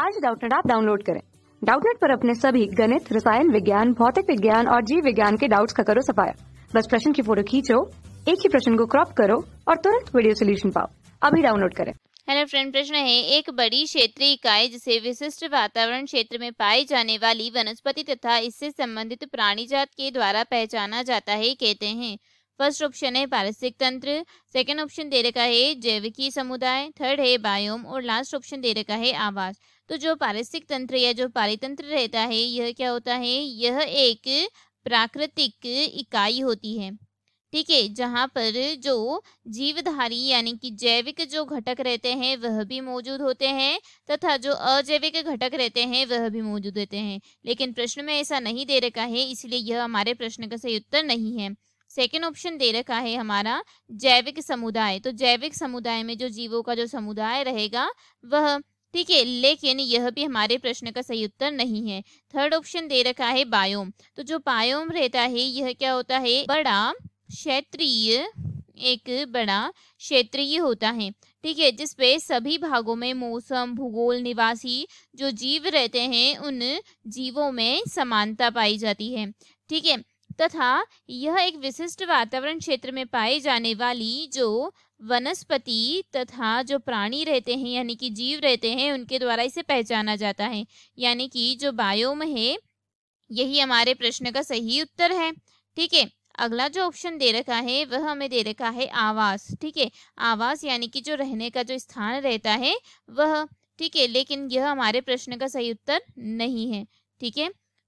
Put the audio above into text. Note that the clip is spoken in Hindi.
आज डाउटनेट आप डाउनलोड करें डाउटनेट पर अपने सभी गणित रसायन विज्ञान भौतिक विज्ञान और जीव विज्ञान के डाउट्स का करो सफाया बस प्रश्न की फोटो खींचो एक ही प्रश्न को क्रॉप करो और तुरंत वीडियो सोल्यूशन पाओ अभी डाउनलोड करें हेलो फ्रेंड प्रश्न है एक बड़ी क्षेत्रीय इकाई जिसे विशिष्ट वातावरण क्षेत्र में पाई जाने वाली वनस्पति तथा इससे संबंधित प्राणी जात के द्वारा पहचाना जाता है कहते हैं फर्स्ट ऑप्शन है पारिस्थितिक तंत्र सेकंड ऑप्शन दे रखा है जैविकी समुदाय थर्ड है बायोम और लास्ट ऑप्शन दे रखा है आवास तो जो पारिस्थितिक तंत्र या जो पारितंत्र रहता है यह क्या होता है यह एक प्राकृतिक इकाई होती है ठीक है जहाँ पर जो जीवधारी यानी कि जैविक जो घटक रहते हैं वह भी मौजूद होते हैं तथा जो अजैविक घटक रहते हैं वह भी मौजूद होते हैं लेकिन प्रश्न में ऐसा नहीं दे रखा है इसलिए यह हमारे प्रश्न का सही उत्तर नहीं है सेकेंड ऑप्शन दे रखा है हमारा जैविक समुदाय तो जैविक समुदाय में जो जीवों का जो समुदाय रहेगा वह ठीक है लेकिन यह भी हमारे प्रश्न का सही उत्तर नहीं है थर्ड ऑप्शन दे रखा है बायोम तो जो बायोम रहता है यह क्या होता है बड़ा क्षेत्रीय एक बड़ा क्षेत्रीय होता है ठीक है जिसपे सभी भागों में मौसम भूगोल निवासी जो जीव रहते हैं उन जीवों में समानता पाई जाती है ठीक है तथा यह एक विशिष्ट वातावरण क्षेत्र में पाए जाने वाली जो वनस्पति तथा जो प्राणी रहते हैं यानी कि जीव रहते हैं उनके द्वारा इसे पहचाना जाता है यानी कि जो बायोम है यही हमारे प्रश्न का सही उत्तर है ठीक है अगला जो ऑप्शन दे रखा है वह हमें दे रखा है आवास ठीक है आवास यानी कि जो रहने का जो स्थान रहता है वह ठीक है लेकिन यह हमारे प्रश्न का सही उत्तर नहीं है ठीक है